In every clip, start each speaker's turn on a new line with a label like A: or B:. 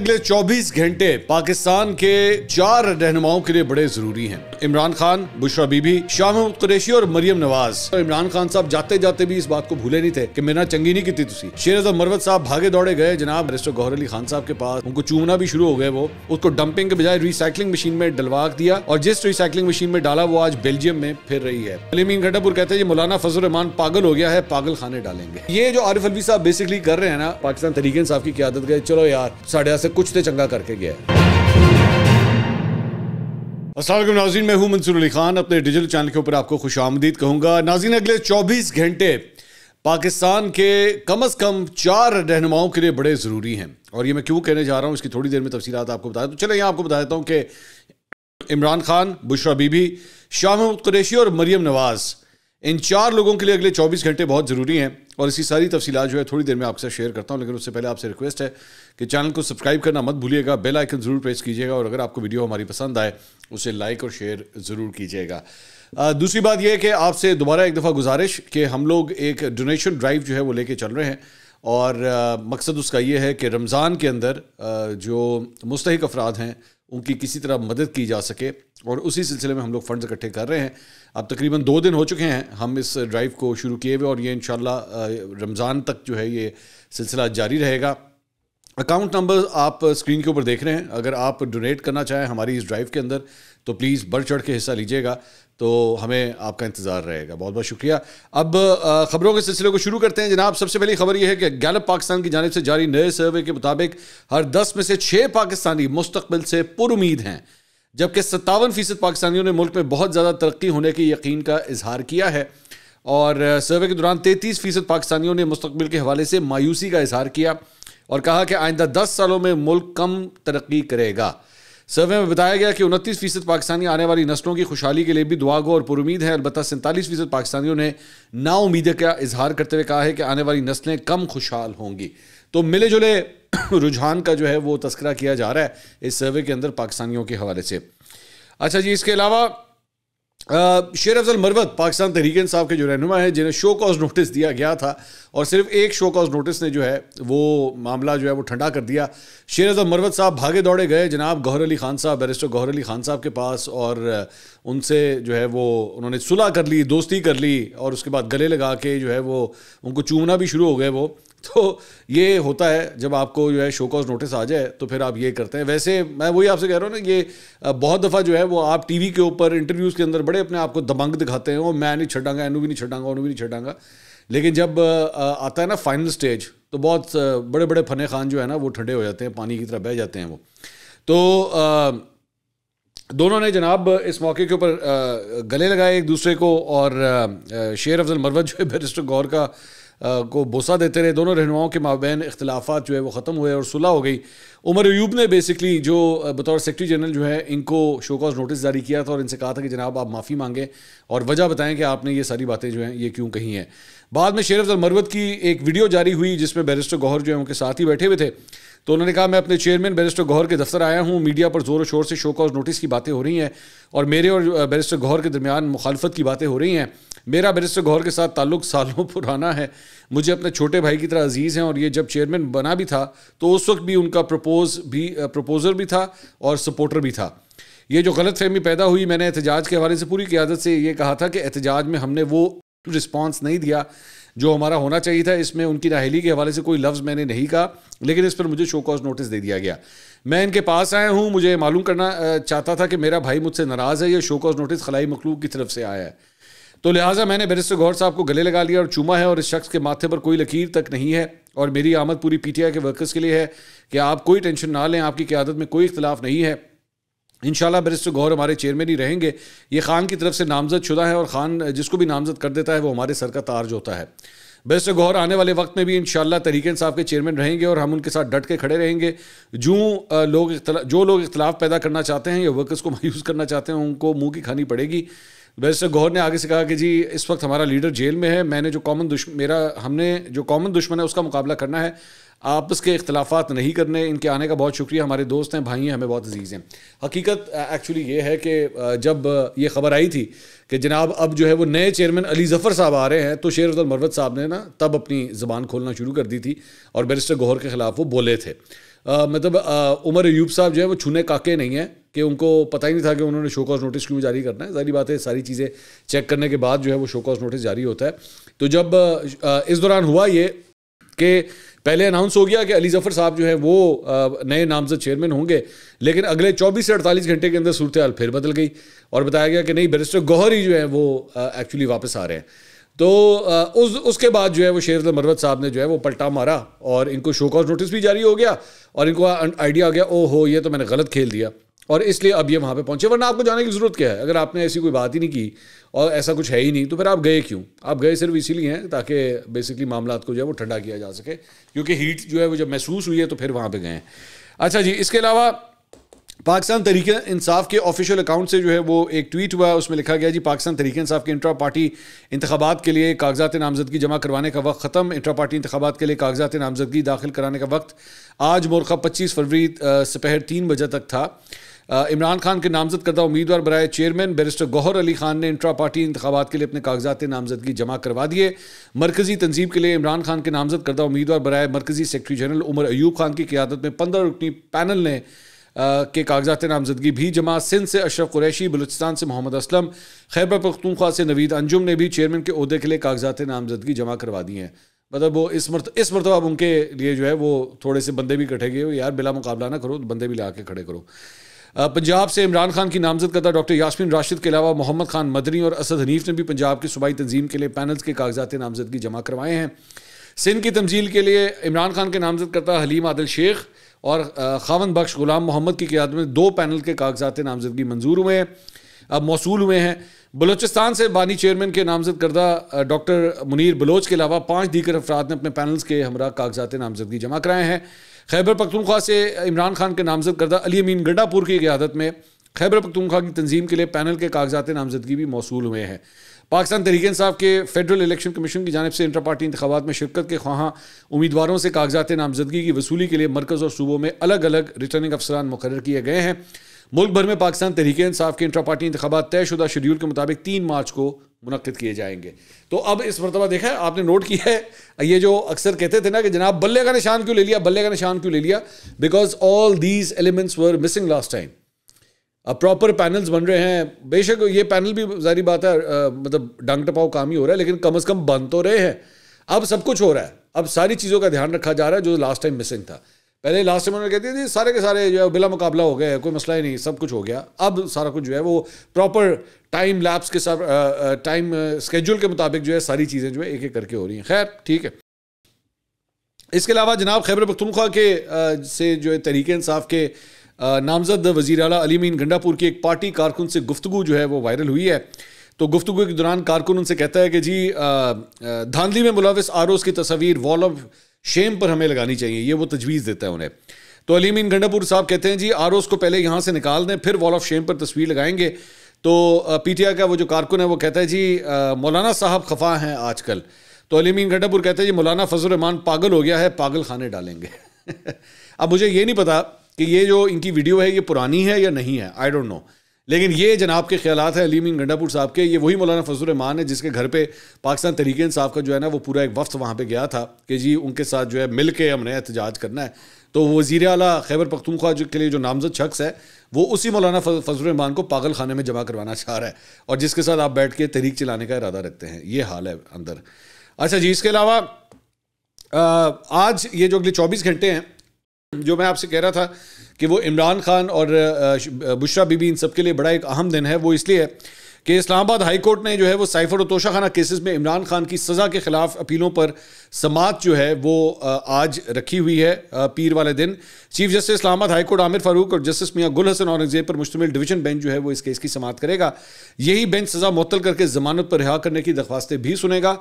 A: अगले 24 घंटे पाकिस्तान के चार रहनुमाओं के लिए बड़े जरूरी हैं इमरान खान बुशरा बीबी शाह महमूद कुरेशी और मरियम नवाज और तो इमरान खान साहब जाते जाते भी इस बात को भूले नहीं थे कि मेरे चंगी नहीं की थी शेर अजम मरवत साहब भागे दौड़े गए जनाब रिस्टर गौहर अली खान साहब के पास उनको चूमना भी शुरू हो गए वो उसको डंपिंग के बजाय रिसाइकलिंग मशीन में डलवा दिया और जिस रिसाइकलिंग मशीन में डाला वो आज बेल्जियम में फिर रही है अलीमीन घटापुर कहते हैं मौलाना फजल रहमान पागल हो गया है पागल खाने डालेंगे ये जो आरिफ अलवी साहब बेसिकली कर रहे हैं ना पाकिस्तान तरीके साहब की क्या गए चलो यार साढ़े से कुछ तो चंगा करके गया है असलम नाजीन मैं हूँ मंसूर अली खान अपने डिजिटल चैनल के ऊपर आपको खुश आमदीद कहूँगा नाजीन अगले 24 घंटे पाकिस्तान के कम अज़ कम चार रहनुमाओं के लिए बड़े ज़रूरी हैं और ये मैं क्यों कहने जा रहा हूँ इसकी थोड़ी देर में तफसीत आपको बता तो चले यहाँ आपको बता देता हूँ कि इमरान खान बुशरा बीबी शाह महमूद कुरेशी और मरीम नवाज़ इन चार लोगों के लिए अगले 24 घंटे बहुत ज़रूरी हैं और इसी सारी तफसीत जो है थोड़ी देर में आपसे शेयर करता हूँ लेकिन उससे पहले आपसे रिक्वेस्ट है कि चैनल को सब्सक्राइब करना मत भूलिएगा बेल आइकन ज़रूर प्रेस कीजिएगा और अगर आपको वीडियो हमारी पसंद आए उसे लाइक और शेयर ज़रूर कीजिएगा दूसरी बात यह कि आपसे दोबारा एक दफ़ा गुजारिश कि हम लोग एक डोनेशन ड्राइव जो है वो लेके चल रहे हैं और आ, मकसद उसका ये है कि रमज़ान के अंदर आ, जो मुस्तक अफराद हैं उनकी किसी तरह मदद की जा सके और उसी सिलसिले में हम लोग फ़ंड इकट्ठे कर रहे हैं अब तकरीबन दो दिन हो चुके हैं हम इस ड्राइव को शुरू किए हुए और ये इन रमज़ान तक जो है ये सिलसिला जारी रहेगा अकाउंट नंबर आप स्क्रीन uh, के ऊपर देख रहे हैं अगर आप डोनेट करना चाहें हमारी इस ड्राइव के अंदर तो प्लीज़ बढ़ चढ़ के हिस्सा लीजिएगा तो हमें आपका इंतज़ार रहेगा बहुत बहुत शुक्रिया अब uh, ख़बरों के सिलसिले को शुरू करते हैं जनाब सबसे पहली खबर यह है कि गैलप पाकिस्तान की जानब से जारी नए सर्वे के मुताबिक हर दस में से छः पाकिस्तानी मुस्तबिल से पुरुद हैं जबकि सत्तावन फ़ीसद पाकिस्तानियों ने मुल्क में बहुत ज़्यादा तरक्की होने के यकीन का इजहार किया है और uh, सर्वे के दौरान तैंतीस फ़ीसद पाकिस्तानियों ने मुस्तबिल के हवाले से मायूसी का इजहार किया और कहा कि आइंदा दस सालों में मुल्क कम तरक्की करेगा सर्वे में बताया गया कि उनतीस फीसद पाकिस्तानी आने वाली नस्लों की खुशहाली के लिए भी दुआ और पुरुद है अलबत्त सैंतालीस फीसद पाकिस्तानियों ने नाउमीद का इजहार करते हुए कहा है कि आने वाली नस्लें कम खुशहाल होंगी तो मिले जुले रुझान का जो है वो तस्करा किया जा रहा है इस सर्वे के अंदर पाकिस्तानियों के हवाले से अच्छा जी इसके अलावा शेर अफजल मरवत पाकिस्तान तहरीक इंसाफ के जो रहनुमा है जिन्हें शो कॉज नोटिस दिया गया था और सिर्फ एक शो कॉज नोटिस ने जो है वो मामला जो है वो ठंडा कर दिया शेर अफजल मरवत साहब भागे दौड़े गए जनाब गौहर अली खान साहब बैरिस्टर गौहर अली खान साहब के पास और उनसे जो है वो उन्होंने सुलह कर ली दोस्ती कर ली और उसके बाद गले लगा के जो है वो उनको चूमना भी शुरू हो गए वो तो ये होता है जब आपको जो है शो कॉज नोटिस आ जाए तो फिर आप ये करते हैं वैसे मैं वही आपसे कह रहा हूँ ना ये बहुत दफ़ा जो है वो आप टीवी के ऊपर इंटरव्यूज़ के अंदर बड़े अपने आप को दबंग दिखाते हैं और मैं नहीं छटांगा एनू भी नहीं छटांगा उनू भी नहीं छटांगा लेकिन जब आता है ना फाइनल स्टेज तो बहुत बड़े बड़े फने खान जो है ना वो ठंडे हो जाते हैं पानी की तरह बह जाते हैं वो तो दोनों ने जनाब इस मौके के ऊपर गले लगाए एक दूसरे को और शेर अफजल मरवत जो है बैरिस्टर गौर का को बोसा देते रहे दोनों रहनुमाओं के माबेन अख्तिलाफ़ात जो है वो ख़त्म हुए और सुलह हो गई उमर अयूब ने बेसिकली जो बतौर सेक्रटरी जनरल जो है इनको शो कॉज नोटिस जारी किया था और इनसे कहा था कि जनाब आप माफ़ी मांगें और वजह बताएं कि आपने ये सारी बातें जो हैं ये क्यों कही हैं बाद में शेर अफजल मरवत की एक वीडियो जारी हुई जिसमें बैरिस्टर गौहर जो है उनके साथ ही बैठे हुए थे तो उन्होंने कहा मैं अपने चेयरमैन बैरिस्टर गौहर के दफ्तर आया हूँ मीडिया पर जोर शोर से शो का नोटिस की बातें हो रही हैं और मेरे और बैरिस्टर गौहर के दरमियान मुखालफत की बातें हो रही हैं मेरा बैरिस्टर गौहर के साथ ताल्लुक सालों पुराना है मुझे अपने छोटे भाई की तरह अजीज़ हैं और ये जब चेयरमैन बना भी था तो उस वक्त भी उनका प्रपोज भी प्रपोजर भी था और सपोर्टर भी था ये जो गलत फहमी पैदा हुई मैंने एहतजाज के हवाले से पूरी क्यादत से ये कहा था कि एहतजाज में हमने वो रिस्पॉन्स नहीं दिया जो हमारा होना चाहिए था इसमें उनकी नाहली के हवाले से कोई लफ्ज़ मैंने नहीं कहा लेकिन इस पर मुझे शो कॉज नोटिस दे दिया गया मैं इनके पास आया हूँ मुझे मालूम करना चाहता था कि मेरा भाई मुझसे नाराज़ है या शो कॉज नोटिस खलाई मखलूक की तरफ से आया है तो लिहाजा मैंने बैरिस्टर गौर साहब को गले लगा लिया और चूमा है और इस शख्स के माथे पर कोई लकीर तक नहीं है और मेरी आमद पूरी पी टी आई के वर्कर्स के लिए है कि आप कोई टेंशन ना लें आपकी क्यादत में कोई इख्तलाफ नहीं है इन बरिस्टर गौर हमारे चेयरमैन ही रहेंगे ये खान की तरफ से नामजद शुदा है और खान जिसको भी नामजद कर देता है वो हमारे सर का तार्ज होता है बरिस्टर गौर आने वाले वक्त में भी इन तरीक साहब के चेयरमैन रहेंगे और हम उनके साथ डट के खड़े रहेंगे जो लोग जो लोग इख्तलाफ पैदा करना चाहते हैं या वर्कर्स को मायूस करना चाहते हैं उनको मुँह की खानी पड़ेगी बैरिस्टर तो गौहर ने आगे से कहा कि जी इस वक्त हमारा लीडर जेल में है मैंने जो कॉमन दुश्मन मेरा हमने जो कॉमन दुश्मन है उसका मुकाबला करना है आपस के इख्तलाफात नहीं करने इनके आने का बहुत शुक्रिया हमारे दोस्त हैं भाई हैं हमें बहुत अजीज़ हैं हकीकत एक्चुअली ये है कि जब ये खबर आई थी कि जनाब अब जो है वो नए चेयरमैन अली ज़फ़र साहब आ रहे हैं तो शेर उदल मरवत साहब ने ना तब अपनी ज़बान खोलना शुरू कर दी थी और बैरिस्टर गौहर के ख़िलाफ़ वो बोले थे मतलब उमर एयूब साहब जो है वो छूने काके नहीं हैं कि उनको पता ही नहीं था कि उन्होंने शो कॉज नोटिस क्यों जारी करना है सारी बात है सारी चीज़ें चेक करने के बाद जो है वो शो कॉज नोटिस जारी होता है तो जब इस दौरान हुआ ये कि पहले अनाउंस हो गया कि अली जफ़र साहब जो है वो नए नामजद चेयरमैन होंगे लेकिन अगले 24 से 48 घंटे के अंदर सूरत हाल फिर बदल गई और बताया गया कि नहीं बैरिस्टर गौहर ही जो है वो एक्चुअली वापस आ रहे हैं तो उस उसके बाद जो है वो शेर मरवत साहब ने जो है वो पलटा मारा और इनको शो कॉज नोटिस भी जारी हो गया और इनको आइडिया आ गया ओ हो ये तो मैंने गलत खेल दिया और इसलिए अब ये वहाँ पे पहुँचे वरना आपको जाने की ज़रूरत क्या है अगर आपने ऐसी कोई बात ही नहीं की और ऐसा कुछ है ही नहीं तो फिर आप गए क्यों आप गए सिर्फ इसीलिए हैं ताकि बेसिकली मामला को जो है वो ठंडा किया जा सके क्योंकि हीट जो है वो जब महसूस हुई है तो फिर वहाँ पर गए हैं अच्छा जी इसके अलावा पाकिस्तान तरीके इंसाफ के ऑफिशियल अकाउंट से जो है वो एक ट्वीट हुआ उसमें लिखा गया जी पाकिस्तान तरीके इंसाफ के इंट्रा पार्टी इंतबात के लिए कागजात नामजदगी जमा करवाने का वक्त ख़त्म इंट्रा पार्टी इंतबात के लिए कागजात नामजदगी दाखिल कराने का वक्त आज मोरखा पच्चीस फरवरी सपहर तीन बजे तक था इमरान खान के नामजद करदा उम्मीदवार बरए चेयरमैन बैरिस्टर गौहर अली खान ने इंट्रा पार्टी इंतबात के लिए अपने कागजात नामजदगी जमा करवा दिए मरकजी तंजीम के लिए इमरान खान के नामजद करदा उम्मीदवार बरए मरकजी सेक्रेटरी जनरल उमर अयूब खान की क्यादत में पंद्रह रुकनी पैनल ने के कागजात नामजदगी भी जमा सिंध से अशरफ कुरैशी बलूचिस्तान से मोहम्मद असलम खैबर पख्तूनख्वा से नवीद अंजुम ने भी चेयरमैन के अहदे के लिए कागजात नामजदगी जमा करवा दी हैं मतलब वो इस मरत इस मरतबा उनके लिए जो है वो थोड़े से बंदे भी कटे गए यार बिला मुकाबला ना करो बंदे भी ला के खड़े करो पंजाब से इमरान खान की नामजद करदा डॉक्टर यासमिन राशिद के अलावा मोहम्मद खान मदनी और असद हनीफ ने भी पंजाब की सूबाई तंजीम के लिए पैनल्स के कागजात नामजदगी जमा करवाए हैं सिंध की तमजील के लिए इमरान खान के नामजद करदा हलीम आदिल शेख और खावन बख्श गुलाम मोहम्मद की क्यादत में दो पैनल के कागजात नामजदगी मंजूर हुए हैं अब मौसू हुए हैं बलोचिस्तान से बानी चेयरमैन के नामजद करदा डॉक्टर मुनीर बलोच के अलावा पाँच दीगर अफराद ने अपने पैनल्स के हमरा कागजात नामजदगी जमा कराए हैं खैबर पखतनख्वा से इमरान खान के नामजद करदा अली अमीन गड्डापुर की क्यादत में खैबर पखतनख्वा की तंजीम के लिए पैनल के कागजात नामजदगी भी मौसू हुए हैं पाकिस्तान तहरीक इंसाफ के फेडरल इलेक्शन कमीशन की जानब से इंटर पार्टी इंतबात में शिरकत के ख्वाहां उम्मीदवारों से कागजात नामजदगी की वसूली के लिए मरकज़ और सूबों में अलग अलग रिटर्निंग अफसरान मुकर किए गए हैं मुल्क भर में पाकिस्तान तरीके इंसाफ के इंट्रा पार्टी इंतबात तयशुदा शेड्यूल के मुताबिक तीन मार्च को मुनद किए जाएंगे तो अब इस मरतबा देखा है आपने नोट किया है ये जो अक्सर कहते थे ना कि जनाब बल्ले का निशान क्यों ले लिया बल्ले का निशान क्यों ले लिया because all these elements were missing last time अब प्रॉपर पैनल्स बन रहे हैं बेशक ये पैनल भी जारी बात है आ, मतलब डंग टपाव काम ही हो रहा है लेकिन कम अज़ कम बन तो रहे हैं अब सब कुछ हो रहा है अब सारी चीज़ों का ध्यान रखा जा रहा है जो लास्ट टाइम मिसिंग था पहले लास्ट टाइम उन्होंने कहते थे सारे के सारे जो है बिला मुकाबला हो गए कोई मसला ही नहीं सब कुछ हो गया अब सारा कुछ जो है वो प्रॉपर टाइम लैब्स के साथ टाइम स्केड्यूल के मुताबिक जो है सारी चीज़ें जो है एक एक करके हो रही हैं खैर ठीक है इसके अलावा जनाब खैबर पख्तनख्वा के आ, से जो है तहरीक इंसाफ के नामजद वजी अल अलीमीन गंडापुर की एक पार्टी कारकुन से गुफ्तु जो है वो वायरल हुई है तो गुफ्तु के दौरान कारकुन उनसे कहता है कि जी धांधली में मुलविस आर की तस्वीर वॉल ऑफ शेम पर हमें लगानी चाहिए ये वो तजवीज़ देता है उन्हें तो अलीमीन गंडापुर साहब कहते हैं जी आर को पहले यहाँ से निकाल दें फिर वॉल ऑफ शेम पर तस्वीर लगाएंगे तो पीटीआई का वो जो कारकुन है वो कहता है जी मौलाना साहब खफा हैं आजकल तो अलीमीन गंडापुर कहते हैं जी मौलाना फजलरहमान पागल हो गया है पागल खाने डालेंगे अब मुझे ये नहीं पता कि ये जो इनकी वीडियो है ये पुरानी है या नहीं है आई डोंट नो लेकिन ये जनाब के ख्याल हैं अलीमीन गंडापुर साहब के ये वही मौलाना फजल रमान है जिसके घर पे पाकिस्तान तरीके साहब का जो है ना वो पूरा एक वफ्त वहाँ पर गया था कि जी उनके साथ जो है मिल के हमने एहतजाज करना है तो वजीर अला खैबर पख्तूनख्वा के लिए जो नामजद शख्स है वो उसी मौलाना फजल रमान को पागल खाने में जमा करवाना चाह रहा है और जिसके साथ आप बैठ के तहरीक चलाने का इरादा रखते हैं ये हाल है अंदर अच्छा जी इसके अलावा आज ये जो अगले चौबीस घंटे हैं जो मैं आपसे कह रहा था कि वो इमरान खान और बुशरा बीबी इन सबके लिए बड़ा एक अहम दिन है वो इसलिए है कि इस्लामाबाद हाईकोर्ट ने जो है वो साइफर और तोशाखाना केसेस में इमरान खान की सज़ा के ख़िलाफ़ अपीलों पर समात जो है वो आज रखी हुई है पीर वाले दिन chief justice Islamabad high court Aamir Farooq और जस्टिस मियाँ गुल हसन औरंगजेब पर मुश्तमिल डिवीजन बेंच जो है वो इस केस की समात करेगा यही बेंच सज़ा मुतल करके जमानत पर रिहा करने की दरख्वास्तें भी सुनेगा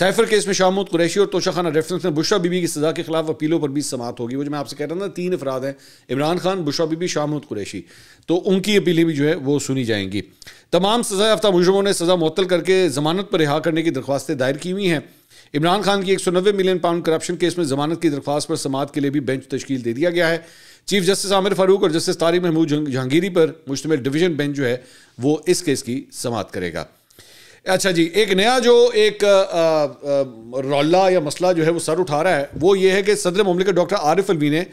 A: साइफर केस में शाहमूद कुरैशी और तोशा खाना रेफरेंस में बुशरा बीबी की सज़ा के खिलाफ अपीलों पर भी समात होगी वो जो मैं आपसे कह रहा था तीन अफराद हैं इमरान खान बुशरा बीबी शाहमूद कुरैशी तो उनकी अपीलें भी जो है वो सुनी जाएंगी तमाम सजा याफ्ता मुजरमों ने सजा मअतल करके जमानत पर रिहा करने की दरख्वास्तें दायर की हुई हैं इमरान खान की एक सौ नब्बे मिलियन पाउंड करप्शन केस में जमानत की दरख्वास्त पर समात के लिए भी बेंच तश्कील दे दिया गया है चीफ जस्टिस आमिर फारूक और जस्टिस तारी महमूद जहांगीरी पर मुश्तमिल डिवीजन बेंच जो है वो इस केस की समात करेगा अच्छा जी एक नया जो एक रौला या मसला जो है वो सर उठा रहा है वो ये है कि सदर ममलिकत डॉक्टर आरिफ अलवी ने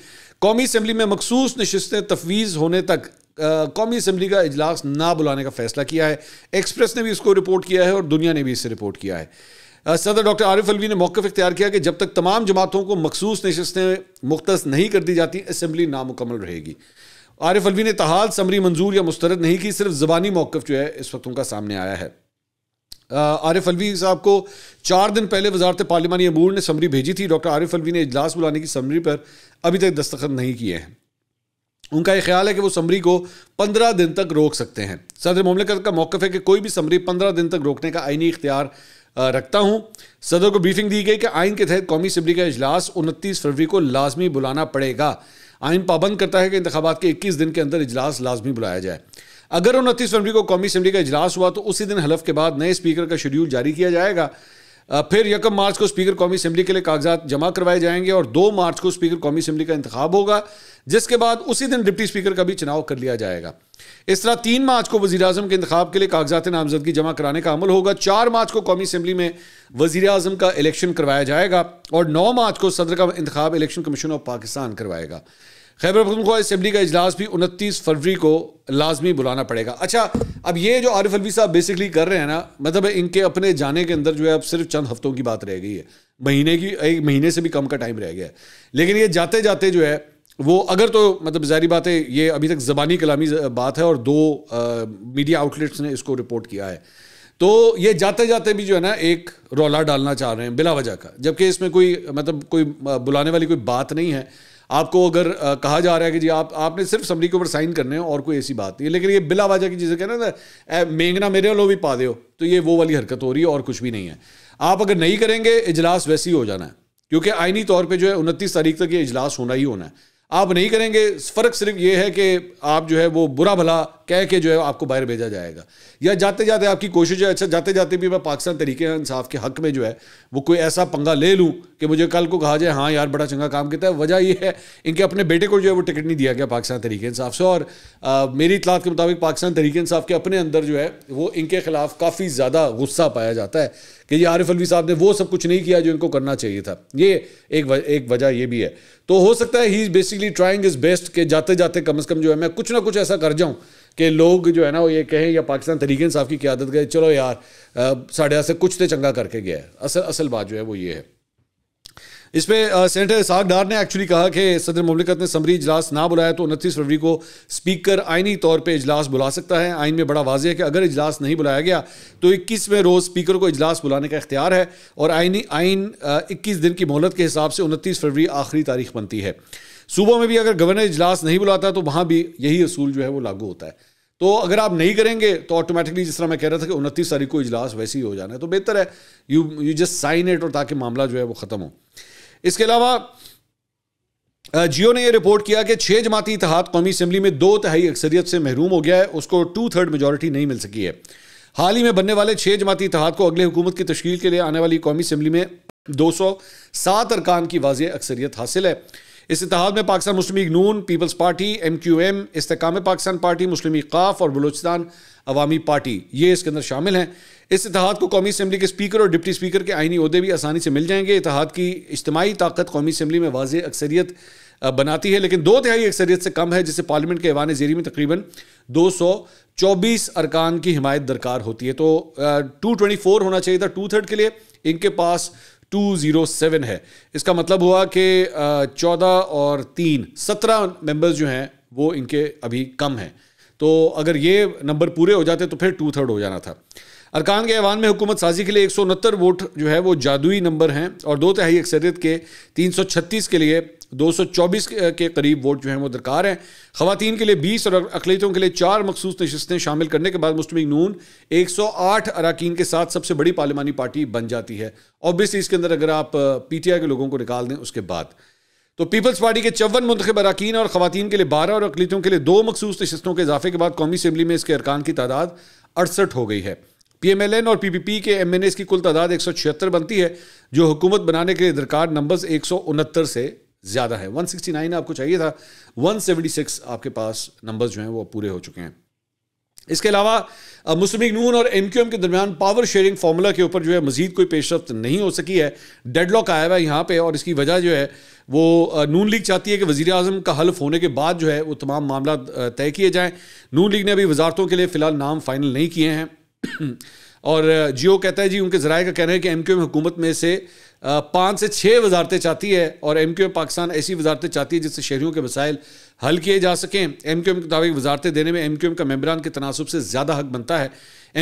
A: कौमी असम्बली में मखसूस नशस्तें तफवीज़ होने तक कौमी असम्बली का इजलास ना बुलाने का फैसला किया है एक्सप्रेस ने भी इसको रिपोर्ट किया है और दुनिया ने भी इसे रिपोर्ट किया है सदर डॉक्टर आरिफ अलवी ने मौक़ इख्तियार किया कि जब तक तमाम जमातों को मखसूस नशस्तें मुख्त नहीं कर दी जाती असम्बली नामुकमल रहेगी आरिफ अलवी ने तहाल समरी मंजूर या मुस्तरद नहीं की सिर्फ ज़बानी मौक़ जो है इस वक्त उनका सामने आया है आरिफ अलवी साहब को चार दिन पहले वजारत पार्लिमानी अमूर ने समरी भेजी थी डॉक्टर आरिफ अलवी ने इजलास बुलाने की समरी पर अभी तक दस्तखत नहीं किए हैं उनका यह ख्याल है कि वो समरी को पंद्रह दिन तक रोक सकते हैं सदर ममलिकत का मौक़ है कि कोई भी समरी पंद्रह दिन तक रोकने का आइनी इख्तियार रखता हूँ सदर को ब्रीफिंग दी गई कि आइन के तहत कौमी असम्बली का अजलास उनतीस फरवरी को लाजमी बुलाना पड़ेगा आइन पाबंद करता है कि इंतबात के इक्कीस दिन के अंदर इजलास लाजमी बुलाया जाए अगर उनतीस फरवरी को कौमी असम्बली का अजलास हुआ तो उसी दिन हलफ के बाद नए स्पीकर का शेड्यूल जारी किया जाएगा फिर यकम मार्च को स्पीकर कौमी असम्बली के लिए कागजात जमा करवाए जाएंगे और दो मार्च को स्पीकर कौमी असम्बली का इंतजाम होगा जिसके बाद उसी दिन डिप्टी स्पीकर का भी चुनाव कर लिया जाएगा इस तरह तीन मार्च को वजी अजम के इंतजाम के लिए कागजात नामजदगी जमा कराने का अमल होगा चार मार्च को कौमी असम्बली में वजी अजम का इलेक्शन करवाया जाएगा और नौ मार्च को सदर का इंतजाम इलेक्शन कमीशन ऑफ पाकिस्तान करवाएगा खैबर पखतनख्वा असम्बली का इजलास भी उनतीस फरवरी को लाजमी बुलाना पड़ेगा अच्छा अब ये जो आरिफ अलवी साहब बेसिकली कर रहे हैं ना मतलब इनके अपने जाने के अंदर जो है अब सिर्फ चंद हफ्तों की बात रह गई है महीने की एक महीने से भी कम का टाइम रह गया है लेकिन ये जाते जाते जो है वो अगर तो मतलब जारी बात है ये अभी तक ज़बानी कलामी बात है और दो आ, मीडिया आउटलेट्स ने इसको रिपोर्ट किया है तो ये जाते जाते भी जो है ना एक रौला डालना चाह रहे हैं बिला वजह का जबकि इसमें कोई मतलब कोई बुलाने वाली कोई बात नहीं है आपको अगर आ, कहा जा रहा है कि जी आप आपने सिर्फ समरी के ऊपर साइन करने हैं और कोई ऐसी बात नहीं है लेकिन ये बिला की चीज़ें कहना ना मेघना मेरे वालों भी पा दो तो ये वो वाली हरकत हो रही है और कुछ भी नहीं है आप अगर नहीं करेंगे इजलास वैसे ही हो जाना है क्योंकि आइनी तौर पर जो है उनतीस तारीख तक ये इजलास होना ही होना है आप नहीं करेंगे फ़र्क सिर्फ ये है कि आप जो है वो बुरा भला कह के जो है आपको बाहर भेजा जाएगा या जाते जाते आपकी कोशिश है अच्छा जाते जाते भी मैं पाकिस्तान तरीके इंसाफ के हक में जो है वो कोई ऐसा पंगा ले लूँ कि मुझे कल को कहा जाए हाँ यार बड़ा चंगा काम किया है वजह यह है इनके अपने बेटे को जो है वो टिकट नहीं दिया गया पाकिस्तान तरीके इंसाफ से और आ, मेरी इतलात के मुताबिक पाकिस्तान तरीके इंसाफ के अपने अंदर जो है वो इनके खिलाफ काफ़ी ज़्यादा गुस्सा पाया जाता है कि ये आरिफ अलवी साहब ने वो सब कुछ नहीं किया जो इनको करना चाहिए था ये एक वज, एक वजह ये भी है तो हो सकता है he is basically trying is best कि जाते जाते कम अज़ कम जो है मैं कुछ ना कुछ ऐसा कर जाऊँ कि लोग जो है ना वो ये कहें या पाकिस्तान तरीके इंसाफ की क्यादत गए चलो यार साढ़े से कुछ तो चंगा करके गया है असल असल बात जो है वो ये है इस पर सेंटर इसाक डार ने एक्चुअली कहा कि सदर ममलिकत ने समरी इजलास ना बुलाया तो उनतीस फरवरी को स्पीकर आइनी तौर पर इजलास बुला सकता है आइन में बड़ा वाजह है कि अगर इजलास नहीं बुलाया गया तो इक्कीसवें रोज़ स्पीकर को इजलास बुलाने का इख्तियार है और आइनी आइन इक्कीस दिन की मोहलत के हिसाब से उनतीस फरवरी आखिरी तारीख बनती है सूबों में भी अगर गवर्नर इजलास नहीं बुलाता तो वहां भी यही असूल जो है वो लागू होता है तो अगर आप नहीं करेंगे तो ऑटोमेटिकली जिस तरह मैं कह रहा था कि उनतीस तारीख को इजलास वैसे ही हो जाना है तो बेहतर है you you just sign it और ताकि मामला जो है वो ख़त्म हो इसके अलावा जियो ने यह रिपोर्ट किया कि छह जमाती इतिहाद कौमी असम्बली में दो तिहाई अक्सरियत से महरूम हो गया है उसको टू थर्ड मेजोरिटी नहीं मिल सकी है हाल ही में बनने वाले छह जमाती इतिहाद को अगले हुकूमत की तश्ील के लिए आने वाली कौमी असम्बली में दो सौ सात अरकान की वाज अक्सरियत हासिल है इस इतिहाद में Pakistan Muslim League Noon Peoples Party M Q M Istehkam Pakistan Party Muslim Qaf और बलूचिस्तान अवामी पार्टी ये इसके अंदर शामिल हैं इस इतिहाद को कौमी असम्बली के स्पीकर और डिप्टी स्पीकर के आइनी अहदे भी आसानी से मिल जाएंगे इतिहाद की इज्तमाही ताकत कौमी असम्बली में वाज अक्सरीत बनाती है लेकिन दो तिहाई अक्सरीत से कम है जिससे पार्लियामेंट के ऐवान जेरी में तकरीबन दो सौ चौबीस अरकान की हिमायत दरकार होती है तो टू ट्वेंटी फोर होना चाहिए था टू थर्ड के लिए इनके पास 207 है इसका मतलब हुआ कि चौदह और तीन सत्रह मेंबर्स जो हैं वो इनके अभी कम हैं तो अगर ये नंबर पूरे हो जाते तो फिर टू थर्ड हो जाना था अरकान के ऐवान में हुकूमत साजी के लिए एक सौ उनहत्तर वोट जो है वो जादुई नंबर हैं और दो तिहाई अक्सरियत के तीन सौ छत्तीस के लिए दो सौ चौबीस के करीब वोट जो हैं वो दरकार हैं खातन के लिए बीस और अकलीतों के लिए चार मखसूस नशस्तें शामिल करने के बाद मुस्लिम नून आठ अरकान के साथ सबसे बड़ी पार्लिमानी पार्टी बन जाती है ऑब्वियसली इसके अंदर अगर आप पी टी आई के लोगों को निकाल दें उसके बाद तो पीपल्स पार्टी के चौवन मंतखब अरकान और खातन के लिए बारह और अकलीतों के लिए दो मखसूस नशस्तों के इजाफे के बाद कौमी असम्बली में इसके अरकान की तादाद अड़सठ हो गई है पीएमएलएन और पीपीपी के एमएनएस की कुल तादाद एक बनती है जो हुकूमत बनाने के लिए दरकार नंबर्स एक से ज़्यादा है 169 आपको चाहिए था 176 आपके पास नंबर्स जो हैं वो पूरे हो चुके हैं इसके अलावा मुस्लिम लीग नून और एम क्यू एम के दरमियान पावर शेयरिंग फार्मूला के ऊपर जो है मजीद कोई पेशरफ नहीं हो सकी है डेडलॉक आया हुआ है यहाँ पे और इसकी वजह जो है वो नून लीग चाहती है कि वजी अजम का हल्फ होने के बाद जो है वो तमाम मामला तय किए जाएँ नून लीग ने अभी वजारतों के लिए फ़िलहाल नाम फाइनल नहीं किए हैं और जियो uh, कहता है जी उनके जराए का कहना है कि एम क्यू एम हुकूमत में से uh, पाँच से छः वजारतें चाहती है और एम क्यू एम पाकिस्तान ऐसी वजारतें चाहती है जिससे शहरीों के मसाइल हल किए जा सकें एम क्यू एम के मुताबिक वजारतें देने में एम क्यू एम का मेबरान के तनासब से ज़्यादा हक बनता है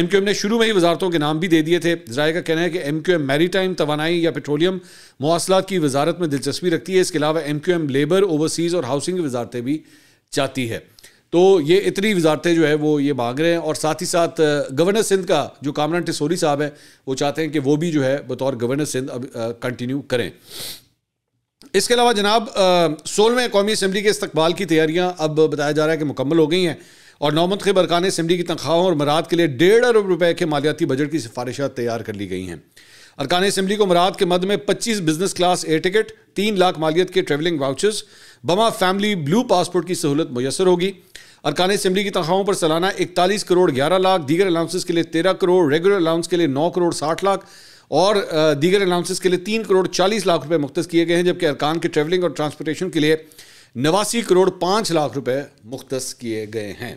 A: एम क्यू एम ने शुरू में ही वजारतों के नाम भी दे दिए थे जराए का कहना है कि M Q M maritime तोानाई या पेट्रोलियम मौसलात की वजारत में दिलचस्पी रखती है इसके अलावा M Q M labour overseas और हाउसिंग की वजारतें भी चाहती है तो ये इतनी वजारतें जो है वो ये मांग रहे हैं और साथ ही साथ गवर्नर सिंध का जो कामरान टिसोरी साहब है वो चाहते हैं कि वो भी जो है बतौर गवर्नर सिंध अब कंटिन्यू करें इसके अलावा जनाब सोलहवें कौमी असम्बली के इस्तबाल की तैयारियाँ अब बताया जा रहा है कि मुकम्मल हो गई हैं और नौमत के बरकान असम्बली की तनख्वाहों और मराद के लिए डेढ़ अरब रुपये के मालियाती बजट की सिफारिशा तैयार कर ली गई हैं अरकान असम्बली को मराद के मद में पच्चीस बिजनेस क्लास एयर टिकट तीन लाख मालियत के ट्रेवलिंग वाउचर्स बमा फैमिली ब्लू पासपोर्ट की सहूलत मैसर होगी अरकान असम्बली की तनख्वाहों पर सालाना इकतालीस करोड़ ग्यारह लाख दीगर अलाउंसेस के लिए तेरह करोड़ रेगुलर अलाउंस के लिए नौ करोड़ साठ लाख और दीगर अलाउंसेस के लिए तीन करोड़ चालीस लाख रुपये मुख्त किए गए हैं जबकि अरकान के ट्रेवलिंग और ट्रांसपोर्टेशन के लिए नवासी करोड़ पाँच लाख रुपये मुख्त किए गए हैं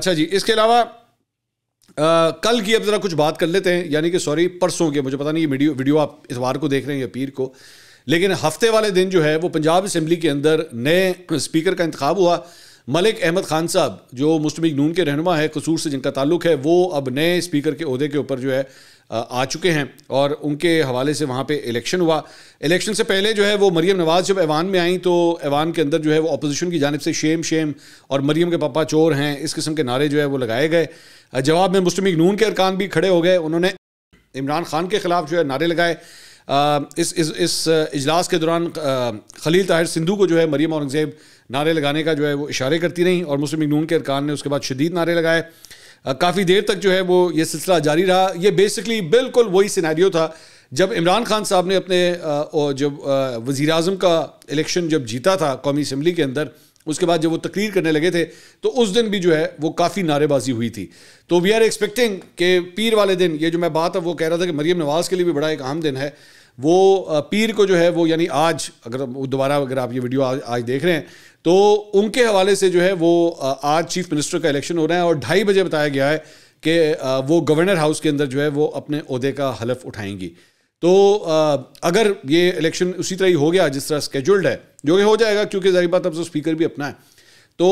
A: अच्छा जी इसके अलावा कल की अब ज़रा कुछ बात कर लेते हैं यानी कि सॉरी परसों के मुझे पता नहीं ये वीडियो वीडियो आप इतवार को देख रहे हैं या पीर को लेकिन हफ्ते वाले दिन जो है वो पंजाब असम्बली के अंदर नए स्पीकर का इंतखब हुआ मलिक अहमद खान साहब जो मुस्लिम नून के रहनमा है कसूर से जिनका ताल्लुक है वो अब नए स्पीकर के अहदे के ऊपर जो है आ चुके हैं और उनके हवाले से वहाँ पे इलेक्शन हुआ इलेक्शन से पहले जो है वो मरीम नवाज़ जब ऐवान में आई तो ऐवान के अंदर जो है वो अपोजिशन की जानब से शेम शेम और मरीम के पापा चोर हैं इस किस्म के नारे जो है वो लगाए गए जवाब में मुस्लिम नून के अरकान भी खड़े हो गए उन्होंने इमरान खान के ख़िलाफ़ जो है नारे लगाए इस इस इस इजलास के दौरान खलील ताहिर सिंधु को जो है मरीम औरंगजेब नारे लगाने का जो है वो इशारे करती रहीं और मुस्लिम नून के अरकान ने उसके बाद शदीद नारे लगाए काफ़ी देर तक जो है वो ये सिलसिला जारी रहा ये बेसिकली बिल्कुल वही सिनेरियो था जब इमरान खान साहब ने अपने जब वज़ी अजम का इलेक्शन जब जीता था कौमी असम्बली के अंदर उसके बाद जब वो तकरीर करने लगे थे तो उस दिन भी जो है वो काफ़ी नारेबाजी हुई थी तो वी आर एक्सपेक्टिंग कि पीर वाले दिन ये जो मैं बात है वो कह रहा था कि मरीम नवाज़ के लिए भी बड़ा एक अहम दिन है वो पीर को जो है वो यानी आज अगर दोबारा अगर आप ये वीडियो आज, आज देख रहे हैं तो उनके हवाले से जो है वो आज चीफ मिनिस्टर का इलेक्शन हो रहा है और ढाई बजे बताया गया है कि वो गवर्नर हाउस के अंदर जो है वो अपने अहदे का हलफ उठाएंगी तो अगर ये इलेक्शन उसी तरह ही हो गया जिस तरह स्केजुल्ड है जो कि हो जाएगा क्योंकि जारी बात अब तो स्पीकर भी अपना है तो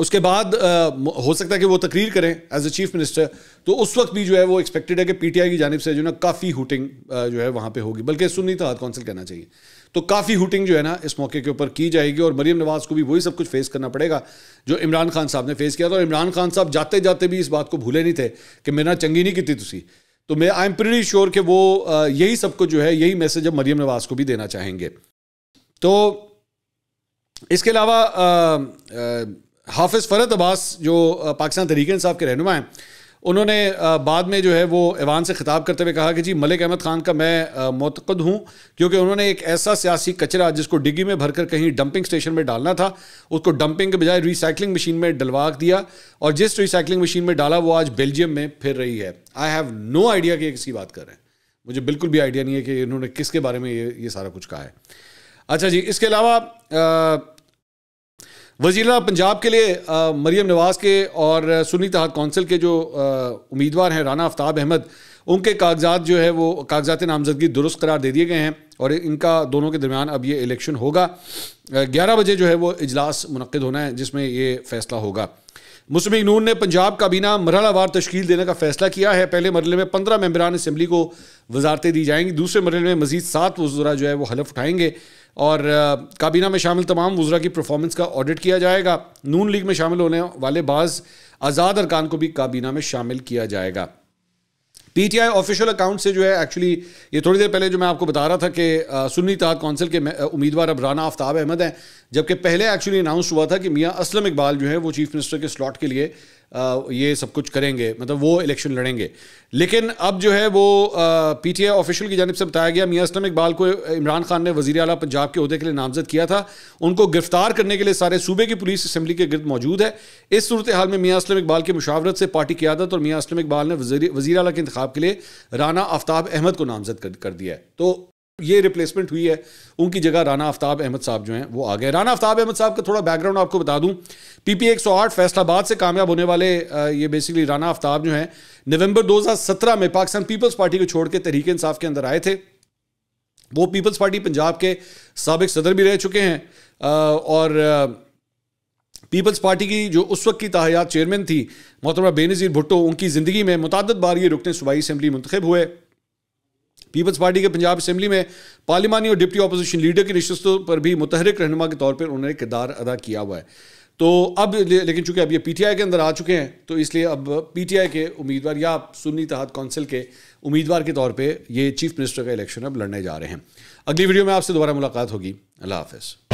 A: उसके बाद आ, हो सकता है कि वो तकरीर करें एज ए चीफ मिनिस्टर तो उस वक्त भी जो है वो एक्सपेक्टेड है कि पीटीआई की जानब से जो ना काफ़ी हुटिंग जो है वहाँ पे होगी बल्कि सुनी तहत कौंसिल कहना चाहिए तो काफ़ी हुटिंग जो है ना इस मौके के ऊपर की जाएगी और मरीम नवाज को भी वही सब कुछ फेस करना पड़ेगा जो इमरान खान साहब ने फेस किया था और इमरान खान साहब जाते जाते भी इस बात को भूले नहीं थे कि मेरे ना चंगी नहीं की थी तो मैं आई एम प्रीटी श्योर कि वो यही सब कुछ जो है यही मैसेज अब मरीम नवाज को भी देना चाहेंगे तो इसके अलावा हाफिज़ फ़रत अब्बास जो पाकिस्तान तरीके इंसाफ के रहनुमा हैं उन्होंने बाद में जो है वो ऐवान से ख़िताब करते हुए कहा कि जी मलिक अहमद ख़ान का मैं मतकद हूँ क्योंकि उन्होंने एक ऐसा सियासी कचरा जिसको डिग्गी में भरकर कहीं डंपिंग स्टेशन में डालना था उसको डंपिंग के बजाय रिसाइकलिंग मशीन में डलवा दिया और जिस रिसाइकलिंग मशीन में डाला वो आज बेल्जियम में फिर रही है आई हैव नो आइडिया कि ये बात कर रहे हैं मुझे बिल्कुल भी आइडिया नहीं है कि इन्होंने किसके बारे में ये ये सारा कुछ कहा है अच्छा जी इसके अलावा वजीर पंजाब के लिए आ, मरीम नवाज़ के और सुनी तहत कौंसिल के जो उम्मीदवार हैं राना आफ्ताब अहमद उनके कागजात जो है वो कागजात नामजदगी दुरुस्त करार दे दिए गए हैं और इनका दोनों के दरमियान अब ये इलेक्शन होगा ग्यारह बजे जो है वो इजलास मनद होना है जिसमें ये फैसला होगा मुस्लिम नून ने पंजाब काबीना मरहलावार तश्ल देने का फैसला किया है पहले मरले में पंद्रह मेम्बरान इसम्बली को वजारतें दी जाएंगी दूसरे मरले में मजीद सात वजरा जो है वो हलफ उठाएंगे और काबीना में शामिल तमाम वज्रा की परफॉर्मेंस का ऑडिट किया जाएगा नून लीग में शामिल होने वाले बाज़ आज़ाद अरकान को भी काबीना में शामिल किया जाएगा P T I official account से जो है एक्चुअली ये थोड़ी देर पहले जो मैं आपको बता रहा था कि सुन्नी तहत कौंसिल के उम्मीदवार अब राना आफ्ताब अहमद हैं जबकि पहले एक्चुअली अनाउंस हुआ था कि मियाँ असलम इकबाल जो है वो चीफ मिनिस्टर के स्लॉट के लिए ये सब कुछ करेंगे मतलब वो इलेक्शन लड़ेंगे लेकिन अब जो है वो पी टी आई ऑफिशियल की जानब से बताया गया मियाँ असलम इकबाल को इमरान खान ने वजी अला पंजाब के अहदे के लिए नामजद किया था उनको गिरफ्तार करने के लिए सारे सूबे की पुलिस असम्बली के गिरद मौजूद है इस सूरत हाल में मियाँ असलम इकबाल की मुशावरत से पार्टी क्यादत और मियाँ असलम इकबाल ने वजी अला के इंतब के लिए राना आफ्ताब अहमद को नामजद कर दिया है तो ये रिप्लेसमेंट हुई है उनकी जगह राना आफ्ताब अहमद साहब जो हैं वो आ गए राना आफ्ताब अहमद साहब का थोड़ा बैकग्राउंड आपको बता दूं पीपी 108 फैसलाबाद से कामयाब होने वाले ये बेसिकली राना आफ्ताब जो हैं नवंबर 2017 में पाकिस्तान पीपल्स पार्टी को छोड़ के तहरीक इंसाफ के अंदर आए थे वो पीपल्स पार्टी पंजाब के सबक सदर भी रह चुके हैं और पीपल्स पार्टी की जो उस वक्त की तहयात चेयरमैन थी मोहतरमा बेनज़ीर भुट्टो उनकी ज़िंदगी में मुतद बार ये रुकने सूबाई असम्बली मंतखब हुए पीपल्स पार्टी के पंजाब असम्बली में पार्लिमानी और डिप्टी अपोजिशन लीडर की नशस्तों पर भी मुतहरक रहनुमा के तौर पर उन्होंने किरदार अदा किया हुआ है तो अब ले, लेकिन चूंकि अब ये पीटीआई के अंदर आ चुके हैं तो इसलिए अब पीटीआई के उम्मीदवार या सुन्नी तहत कौंसिल के उम्मीदवार के तौर पे ये चीफ मिनिस्टर का इलेक्शन अब लड़ने जा रहे हैं अगली वीडियो में आपसे दोबारा मुलाकात होगी अल्लाह हाफिज़